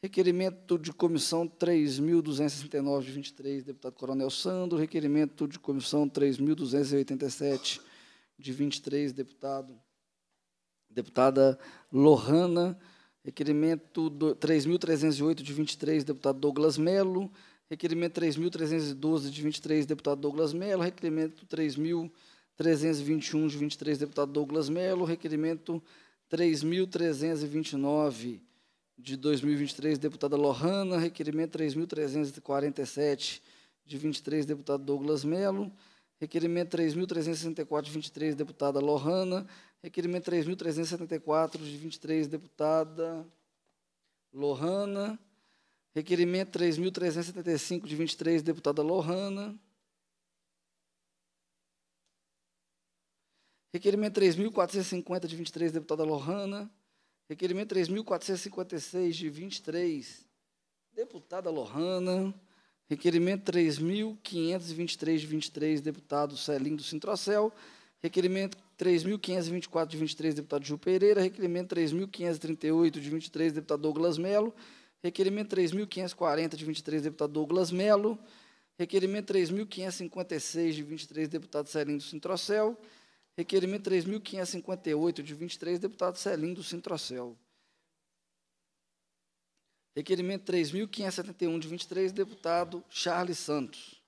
Requerimento de comissão 3.269 de 23, deputado Coronel Sandro. Requerimento de comissão 3.287 de 23, deputado, deputada Lohana Requerimento 3.308, de 23, deputado Douglas Melo. Requerimento 3.312, de 23, deputado Douglas Melo. Requerimento 3.321, de 23, deputado Douglas Melo. Requerimento 3.329, de 2023, deputada Lohana. Requerimento 3.347, de 23, deputado Douglas Melo Requerimento 3.364 de 23, deputada Lohana. Requerimento 3.374 de 23, deputada Lohana. Requerimento 3.375 de 23, deputada Lohana. Requerimento 3.450 de 23, deputada Lohana. Requerimento 3.456 de 23, deputada Lohana. Requerimento 3.523 de 23, deputado Celindo Sintrocel. Requerimento 3.524 de 23, deputado Gil Pereira. Requerimento 3.538 de 23, deputado Douglas Melo. Requerimento 3.540 de 23, deputado Douglas Melo. Requerimento 3.556 de 23, deputado Celindo Sintrocel. Requerimento 3.558 de 23, deputado Celindo Sintrocel. Requerimento 3.571 de 23, deputado Charles Santos.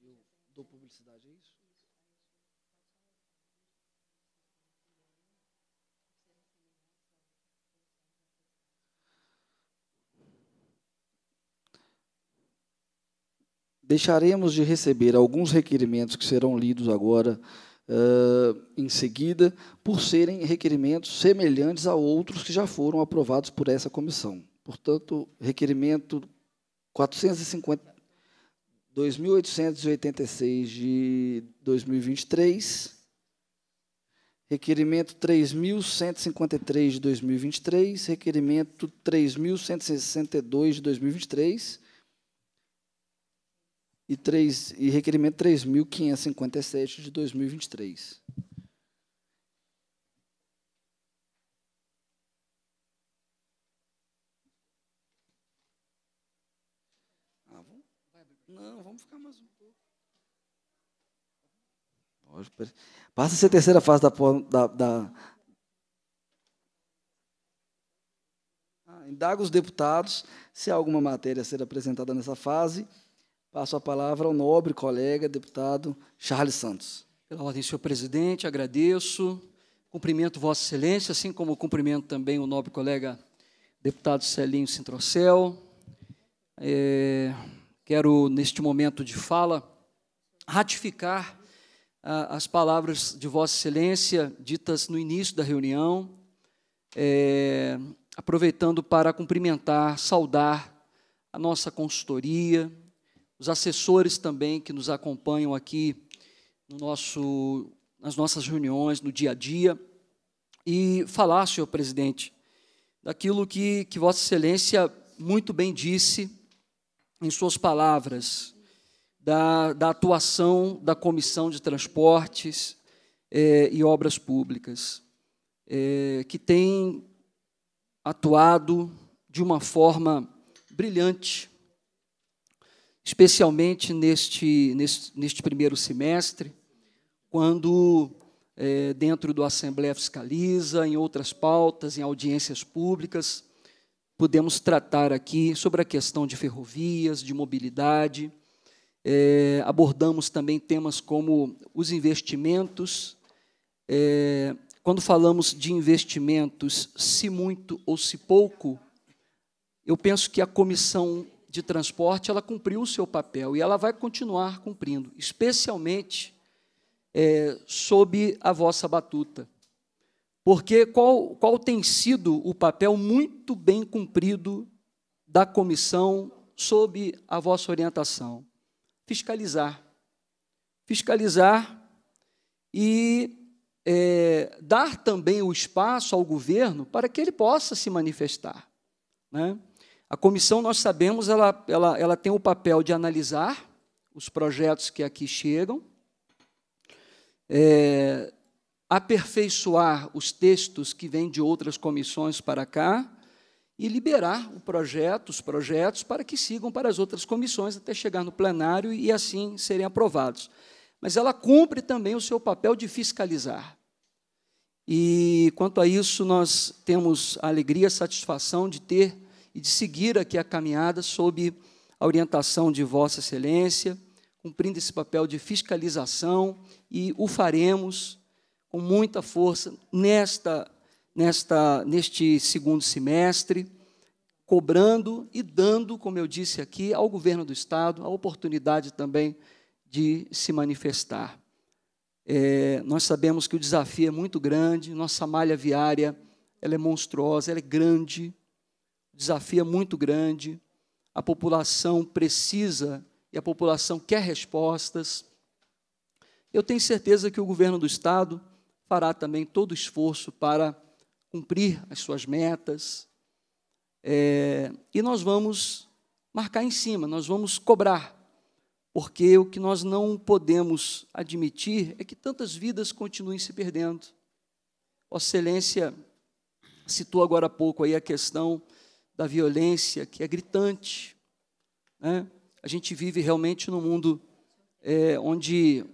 eu dou publicidade a é isso? deixaremos de receber alguns requerimentos que serão lidos agora uh, em seguida, por serem requerimentos semelhantes a outros que já foram aprovados por essa comissão. Portanto, requerimento 450, 2.886 de 2023, requerimento 3.153 de 2023, requerimento 3.162 de 2023 e, 3, e requerimento 3.557 de 2023. Ah, vamos, não, vamos ficar mais um pouco. passa a ser a terceira fase da, da, da ah, Indaga os deputados se há alguma matéria a ser apresentada nessa fase Passo a palavra ao nobre colega, deputado Charles Santos. Pela ordem, senhor presidente, agradeço. Cumprimento Vossa Excelência, assim como cumprimento também o nobre colega deputado Celinho Sintrocel. É, quero, neste momento de fala, ratificar as palavras de Vossa Excelência ditas no início da reunião, é, aproveitando para cumprimentar, saudar a nossa consultoria, os assessores também que nos acompanham aqui no nosso, nas nossas reuniões, no dia a dia, e falar, senhor presidente, daquilo que, que Vossa Excelência muito bem disse em suas palavras, da, da atuação da Comissão de Transportes é, e Obras Públicas, é, que tem atuado de uma forma brilhante especialmente neste, neste, neste primeiro semestre, quando, é, dentro do Assembleia Fiscaliza, em outras pautas, em audiências públicas, pudemos tratar aqui sobre a questão de ferrovias, de mobilidade. É, abordamos também temas como os investimentos. É, quando falamos de investimentos, se muito ou se pouco, eu penso que a comissão de transporte, ela cumpriu o seu papel e ela vai continuar cumprindo, especialmente é, sob a vossa batuta. Porque qual, qual tem sido o papel muito bem cumprido da comissão sob a vossa orientação? Fiscalizar. Fiscalizar e é, dar também o espaço ao governo para que ele possa se manifestar. Né? A comissão, nós sabemos, ela, ela, ela tem o papel de analisar os projetos que aqui chegam, é, aperfeiçoar os textos que vêm de outras comissões para cá e liberar o projeto, os projetos para que sigam para as outras comissões até chegar no plenário e assim serem aprovados. Mas ela cumpre também o seu papel de fiscalizar. E quanto a isso, nós temos a alegria, a satisfação de ter e de seguir aqui a caminhada sob a orientação de Vossa Excelência, cumprindo esse papel de fiscalização, e o faremos com muita força nesta, nesta, neste segundo semestre, cobrando e dando, como eu disse aqui, ao governo do Estado a oportunidade também de se manifestar. É, nós sabemos que o desafio é muito grande, nossa malha viária ela é monstruosa, ela é grande, desafio é muito grande, a população precisa e a população quer respostas. Eu tenho certeza que o governo do Estado fará também todo o esforço para cumprir as suas metas. É, e nós vamos marcar em cima, nós vamos cobrar, porque o que nós não podemos admitir é que tantas vidas continuem se perdendo. Vossa Excelência citou agora há pouco aí a questão da violência que é gritante. Né? A gente vive realmente num mundo é, onde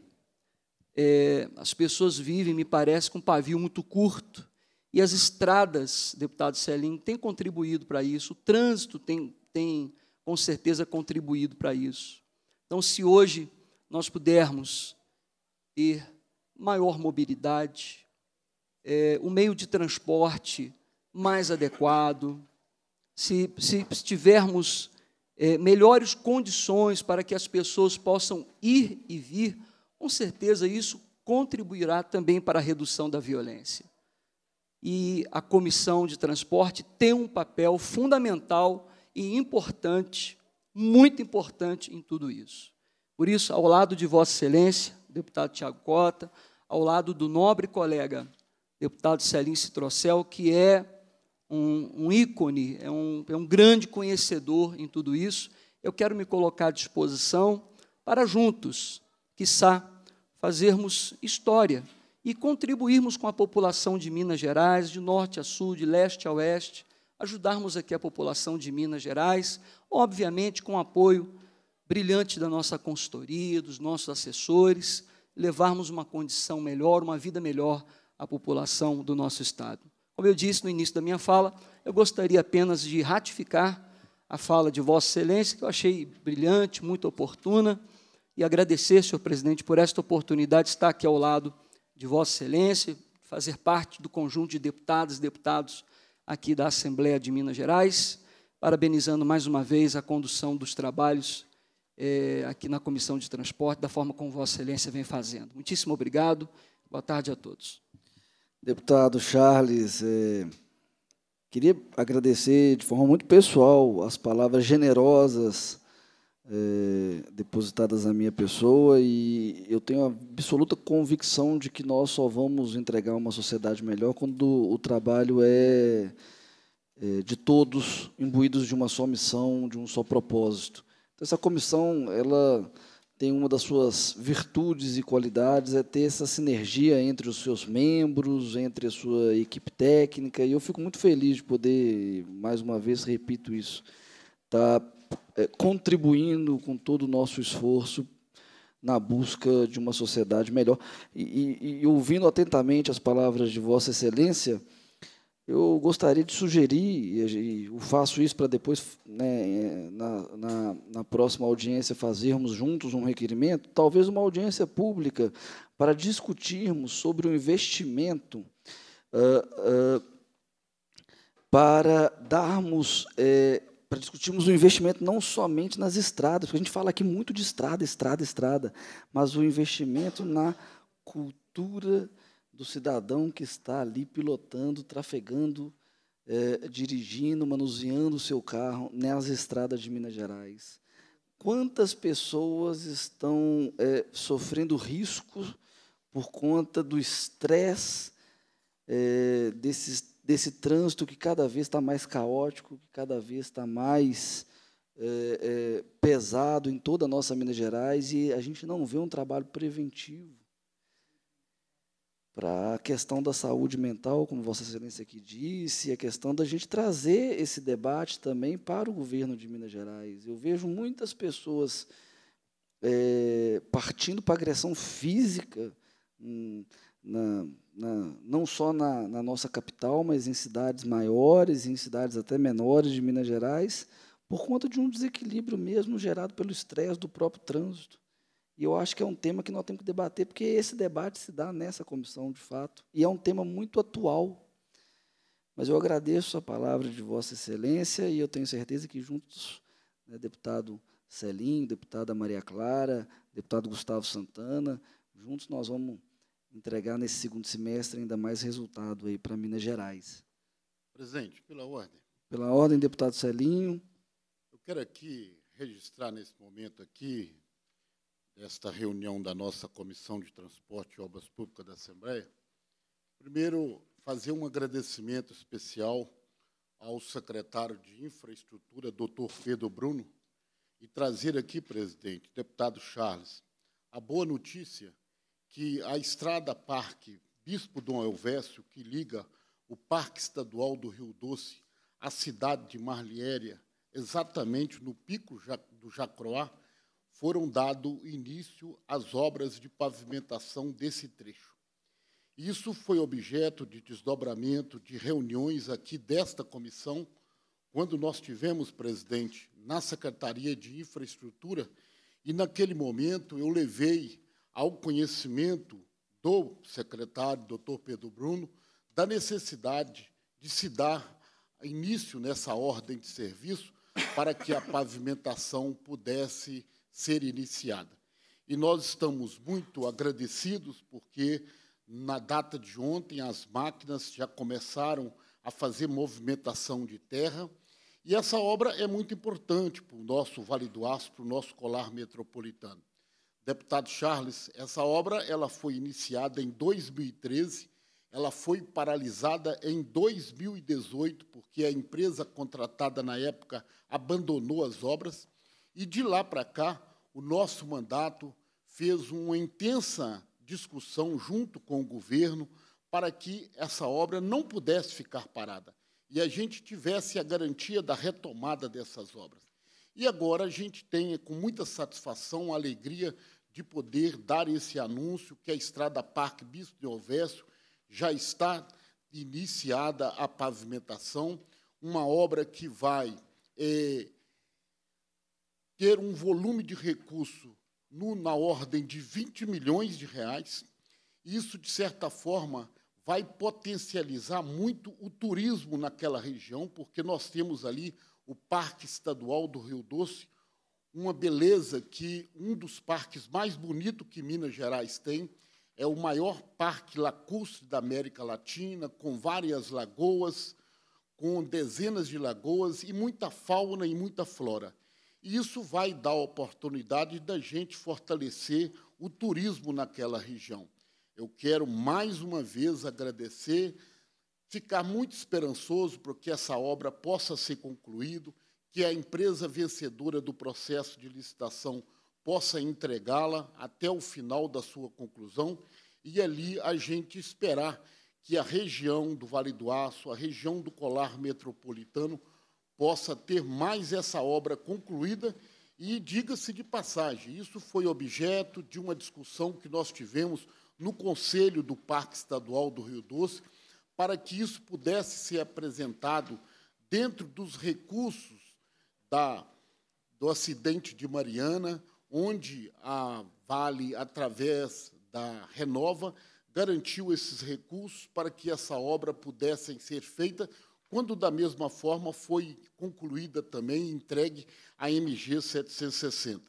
é, as pessoas vivem, me parece, com um pavio muito curto. E as estradas, deputado Celim, têm contribuído para isso, o trânsito tem, tem com certeza contribuído para isso. Então, se hoje nós pudermos ter maior mobilidade, é, o meio de transporte mais adequado, se, se tivermos é, melhores condições para que as pessoas possam ir e vir, com certeza isso contribuirá também para a redução da violência. E a comissão de transporte tem um papel fundamental e importante, muito importante em tudo isso. Por isso, ao lado de Vossa Excelência, deputado Tiago Cota, ao lado do nobre colega deputado Celim Citrocel, que é um, um ícone, é um, é um grande conhecedor em tudo isso. Eu quero me colocar à disposição para juntos, quiçá, fazermos história e contribuirmos com a população de Minas Gerais, de norte a sul, de leste a oeste, ajudarmos aqui a população de Minas Gerais, obviamente com o apoio brilhante da nossa consultoria, dos nossos assessores, levarmos uma condição melhor, uma vida melhor à população do nosso estado. Como eu disse no início da minha fala, eu gostaria apenas de ratificar a fala de Vossa Excelência, que eu achei brilhante, muito oportuna, e agradecer, senhor presidente, por esta oportunidade de estar aqui ao lado de Vossa Excelência, fazer parte do conjunto de deputadas e deputados aqui da Assembleia de Minas Gerais, parabenizando mais uma vez a condução dos trabalhos é, aqui na Comissão de Transporte, da forma como Vossa Excelência vem fazendo. Muitíssimo obrigado, boa tarde a todos. Deputado Charles, é, queria agradecer de forma muito pessoal as palavras generosas é, depositadas na minha pessoa e eu tenho absoluta convicção de que nós só vamos entregar uma sociedade melhor quando o trabalho é, é de todos imbuídos de uma só missão, de um só propósito. Então, essa comissão, ela tem uma das suas virtudes e qualidades é ter essa sinergia entre os seus membros, entre a sua equipe técnica, e eu fico muito feliz de poder, mais uma vez, repito isso, estar tá, é, contribuindo com todo o nosso esforço na busca de uma sociedade melhor. E, e, e ouvindo atentamente as palavras de Vossa Excelência, eu gostaria de sugerir, e eu faço isso para depois, né, na, na, na, próxima audiência, fazermos juntos um requerimento, talvez uma audiência pública para discutirmos sobre o investimento uh, uh, para darmos, é, para discutirmos o investimento não somente nas estradas, porque a gente fala aqui muito de estrada, estrada, estrada, mas o investimento na cultura do cidadão que está ali pilotando, trafegando, é, dirigindo, manuseando o seu carro nas estradas de Minas Gerais. Quantas pessoas estão é, sofrendo riscos por conta do estresse é, desse, desse trânsito que cada vez está mais caótico, que cada vez está mais pesado em toda a nossa Minas Gerais, e a gente não vê um trabalho preventivo para a questão da saúde mental, como Vossa Excelência aqui disse, a questão da gente trazer esse debate também para o governo de Minas Gerais. Eu vejo muitas pessoas é, partindo para agressão física, hum, na, na, não só na, na nossa capital, mas em cidades maiores, em cidades até menores de Minas Gerais, por conta de um desequilíbrio mesmo gerado pelo estresse do próprio trânsito. E eu acho que é um tema que nós temos que debater, porque esse debate se dá nessa comissão, de fato, e é um tema muito atual. Mas eu agradeço a palavra de Vossa Excelência e eu tenho certeza que juntos, né, deputado Celinho, deputada Maria Clara, deputado Gustavo Santana, juntos nós vamos entregar nesse segundo semestre ainda mais resultado aí para Minas Gerais. Presidente, pela ordem. Pela ordem, deputado Celinho. Eu quero aqui registrar nesse momento aqui esta reunião da nossa Comissão de Transporte e Obras Públicas da Assembleia, primeiro, fazer um agradecimento especial ao secretário de Infraestrutura, doutor Fedor Bruno, e trazer aqui, presidente, deputado Charles, a boa notícia que a estrada Parque Bispo Dom Elvésio, que liga o Parque Estadual do Rio Doce à cidade de Marliéria, exatamente no pico do Jacroá, foram dado início às obras de pavimentação desse trecho. Isso foi objeto de desdobramento de reuniões aqui desta comissão, quando nós tivemos, presidente, na Secretaria de Infraestrutura, e naquele momento eu levei ao conhecimento do secretário, doutor Pedro Bruno, da necessidade de se dar início nessa ordem de serviço para que a pavimentação pudesse ser iniciada. E nós estamos muito agradecidos porque, na data de ontem, as máquinas já começaram a fazer movimentação de terra. E essa obra é muito importante para o nosso Vale do Aço, para o nosso colar metropolitano. Deputado Charles, essa obra ela foi iniciada em 2013, ela foi paralisada em 2018, porque a empresa contratada na época abandonou as obras. E de lá para cá, o nosso mandato fez uma intensa discussão junto com o governo para que essa obra não pudesse ficar parada e a gente tivesse a garantia da retomada dessas obras. E agora a gente tem, com muita satisfação, a alegria de poder dar esse anúncio que a estrada Parque Bispo de Ovécio já está iniciada a pavimentação, uma obra que vai eh, ter um volume de recurso no, na ordem de 20 milhões de reais. Isso, de certa forma, vai potencializar muito o turismo naquela região, porque nós temos ali o Parque Estadual do Rio Doce, uma beleza que um dos parques mais bonitos que Minas Gerais tem, é o maior parque lacustre da América Latina, com várias lagoas, com dezenas de lagoas e muita fauna e muita flora. E isso vai dar oportunidade da gente fortalecer o turismo naquela região. Eu quero mais uma vez agradecer, ficar muito esperançoso para que essa obra possa ser concluída, que a empresa vencedora do processo de licitação possa entregá-la até o final da sua conclusão e ali a gente esperar que a região do Vale do Aço, a região do Colar Metropolitano, possa ter mais essa obra concluída. E diga-se de passagem, isso foi objeto de uma discussão que nós tivemos no Conselho do Parque Estadual do Rio Doce, para que isso pudesse ser apresentado dentro dos recursos da, do acidente de Mariana, onde a Vale, através da Renova, garantiu esses recursos para que essa obra pudesse ser feita quando, da mesma forma, foi concluída também e entregue a MG 760.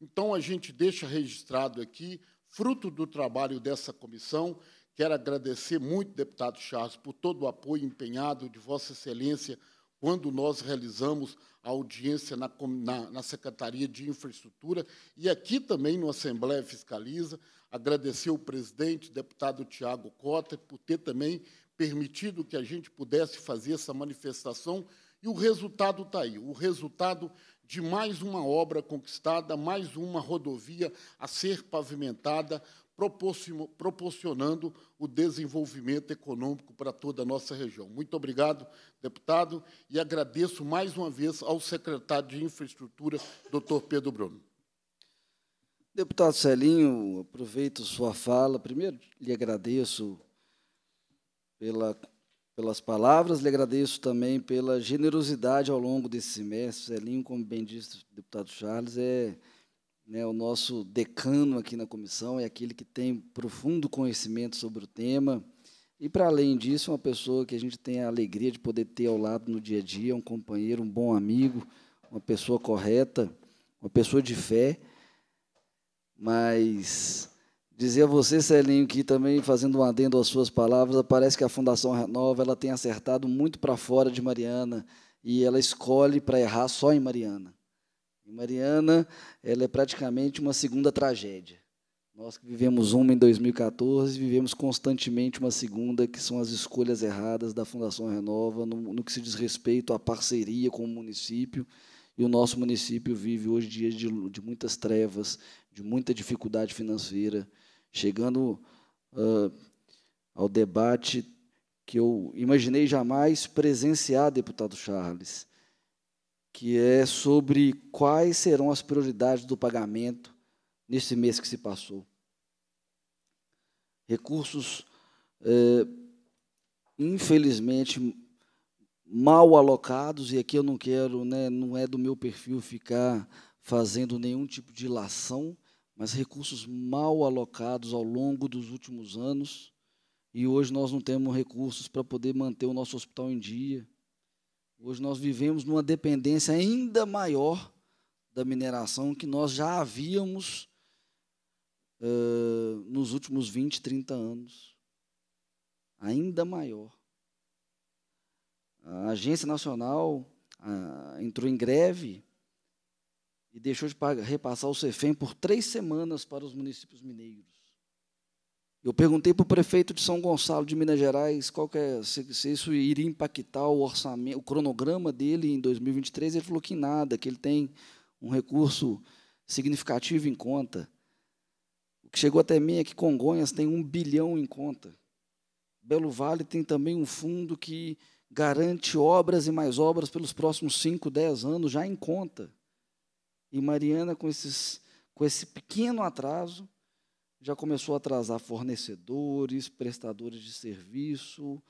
Então, a gente deixa registrado aqui, fruto do trabalho dessa comissão, quero agradecer muito, deputado Charles, por todo o apoio empenhado de Vossa Excelência quando nós realizamos a audiência na, na, na, Secretaria de Infraestrutura e aqui também no Assembleia Fiscaliza. Agradecer o presidente, deputado Tiago Cota, por ter também permitido que a gente pudesse fazer essa manifestação, e o resultado está aí o resultado de mais uma obra conquistada, mais uma rodovia a ser pavimentada, proporcionando o desenvolvimento econômico para toda a nossa região. Muito obrigado, deputado, e agradeço mais uma vez ao secretário de Infraestrutura, doutor Pedro Bruno. Deputado Celinho, aproveito sua fala. Primeiro, lhe agradeço pela, pelas palavras, lhe agradeço também pela generosidade ao longo desse semestre. Zelinho, como bem disse o deputado Charles, é né, o nosso decano aqui na comissão, é aquele que tem profundo conhecimento sobre o tema. E, para além disso, uma pessoa que a gente tem a alegria de poder ter ao lado no dia a dia, um companheiro, um bom amigo, uma pessoa correta, uma pessoa de fé, mas Dizer a você, Celinho, que também fazendo um adendo às suas palavras, parece que a Fundação Renova ela tem acertado muito para fora de Mariana e ela escolhe para errar só em Mariana. Em Mariana, ela é praticamente uma segunda tragédia. Nós que vivemos uma em 2014, vivemos constantemente uma segunda, que são as escolhas erradas da Fundação Renova no, no que se diz respeito à parceria com o município. E o nosso município vive hoje dias de, de muitas trevas, de muita dificuldade financeira, chegando uh, ao debate que eu imaginei jamais presenciar, deputado Charles, que é sobre quais serão as prioridades do pagamento nesse mês que se passou. Recursos, eh, infelizmente, mal alocados, e aqui eu não quero, né, não é do meu perfil ficar fazendo nenhum tipo de lação, mas recursos mal alocados ao longo dos últimos anos. E hoje nós não temos recursos para poder manter o nosso hospital em dia. Hoje nós vivemos numa dependência ainda maior da mineração que nós já havíamos uh, nos últimos 20, 30 anos. Ainda maior. A Agência Nacional uh, entrou em greve e deixou de pagar, repassar o CEFEM por três semanas para os municípios mineiros. Eu perguntei para o prefeito de São Gonçalo, de Minas Gerais, qual é, se, se, isso iria impactar o orçamento, o cronograma dele em 2023. Ele falou que nada, que ele tem um recurso significativo em conta. O que chegou até mim é que Congonhas tem um bilhão em conta. Belo Vale tem também um fundo que garante obras e mais obras pelos próximos 5, 10 anos já em conta. E Mariana, com, esses, com esse pequeno atraso, já começou a atrasar fornecedores, prestadores de serviço,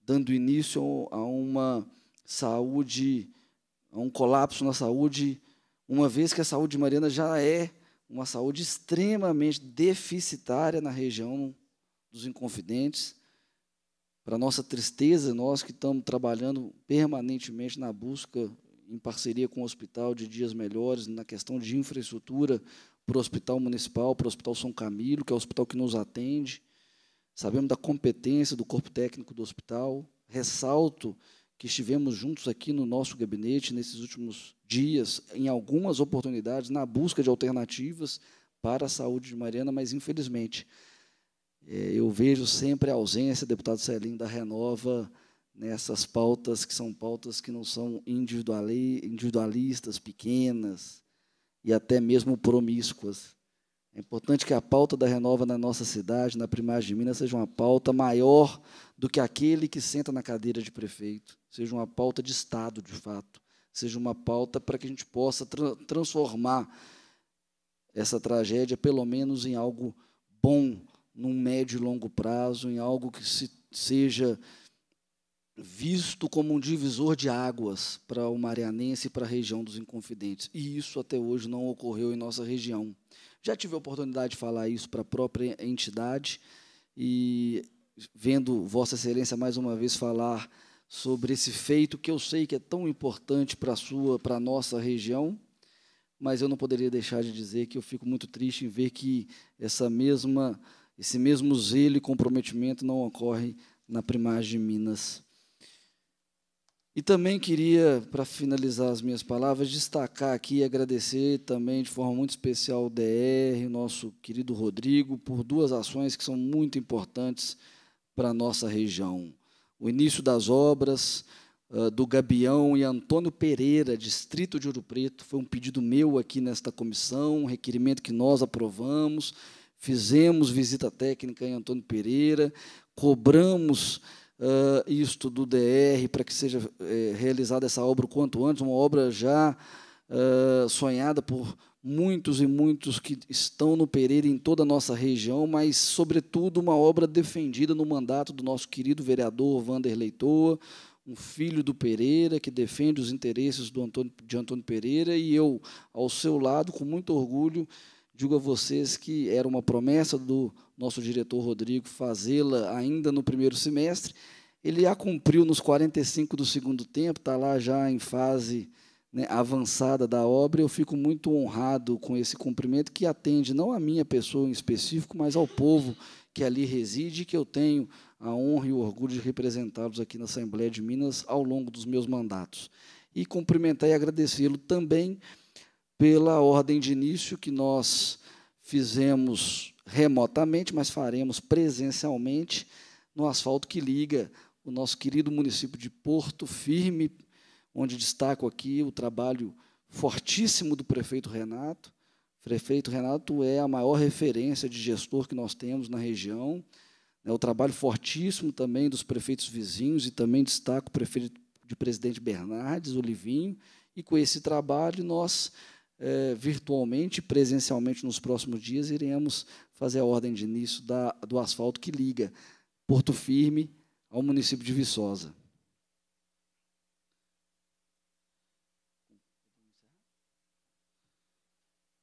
dando início a uma saúde, a um colapso na saúde, uma vez que a saúde de Mariana já é uma saúde extremamente deficitária na região dos Inconfidentes. Para nossa tristeza, nós que estamos trabalhando permanentemente na busca em parceria com o Hospital de Dias Melhores, na questão de infraestrutura para o Hospital Municipal, para o Hospital São Camilo, que é o hospital que nos atende. Sabemos da competência do corpo técnico do hospital. Ressalto que estivemos juntos aqui no nosso gabinete nesses últimos dias, em algumas oportunidades, na busca de alternativas para a saúde de Mariana, mas infelizmente eh, eu vejo sempre a ausência, deputado Celinho, da Renova nessas pautas que são pautas que não são individualistas, pequenas e até mesmo promíscuas. É importante que a pauta da Renova na nossa cidade, na Primagem de Minas, seja uma pauta maior do que aquele que senta na cadeira de prefeito, seja uma pauta de Estado, de fato, seja uma pauta para que a gente possa tra transformar essa tragédia, pelo menos, em algo bom, num médio e longo prazo, em algo que se, seja visto como um divisor de águas para o Marianense e para a região dos Inconfidentes. E isso até hoje não ocorreu em nossa região. Já tive a oportunidade de falar isso para a própria entidade e vendo Vossa Excelência mais uma vez falar sobre esse feito que eu sei que é tão importante para a sua, para a nossa região, mas eu não poderia deixar de dizer que eu fico muito triste em ver que essa mesma, esse mesmo zelo e comprometimento não ocorre na primagem de Minas e também queria, para finalizar as minhas palavras, destacar aqui e agradecer também de forma muito especial o DR, nosso querido Rodrigo, por duas ações que são muito importantes para a nossa região. O início das obras uh, do Gabião e Antônio Pereira, distrito de Ouro Preto, foi um pedido meu aqui nesta comissão, um requerimento que nós aprovamos, fizemos visita técnica em Antônio Pereira, cobramos uh, isto do DR, para que seja eh, realizada essa obra o quanto antes, uma obra já uh, sonhada por muitos e muitos que estão no Pereira em toda a nossa região, mas, sobretudo, uma obra defendida no mandato do nosso querido vereador Vander Leitoa, um filho do Pereira, que defende os interesses do Antônio, de Antônio Pereira, e eu, ao seu lado, com muito orgulho, Digo a vocês que era uma promessa do nosso diretor Rodrigo fazê-la ainda no primeiro semestre. Ele a cumpriu nos 45 do segundo tempo, está lá já em fase né, avançada da obra. Eu fico muito honrado com esse cumprimento que atende não a minha pessoa em específico, mas ao povo que ali reside e que eu tenho a honra e o orgulho de representá-los aqui na Assembleia de Minas ao longo dos meus mandatos. E cumprimentar e agradecê-lo também pela ordem de início que nós fizemos remotamente, mas faremos presencialmente no asfalto que liga o nosso querido município de Porto Firme, onde destaco aqui o trabalho fortíssimo do prefeito Renato. O prefeito Renato é a maior referência de gestor que nós temos na região. É o trabalho fortíssimo também dos prefeitos vizinhos e também destaco o prefeito de Presidente Bernardes, Olivinho, e com esse trabalho nós é, virtualmente, presencialmente nos próximos dias, iremos fazer a ordem de início da, do asfalto que liga Porto Firme ao município de Viçosa.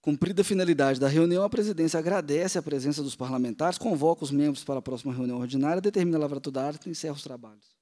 Cumprida a finalidade da reunião, a presidência agradece a presença dos parlamentares, convoca os membros para a próxima reunião ordinária, determina a lavratura da arte e encerra os trabalhos.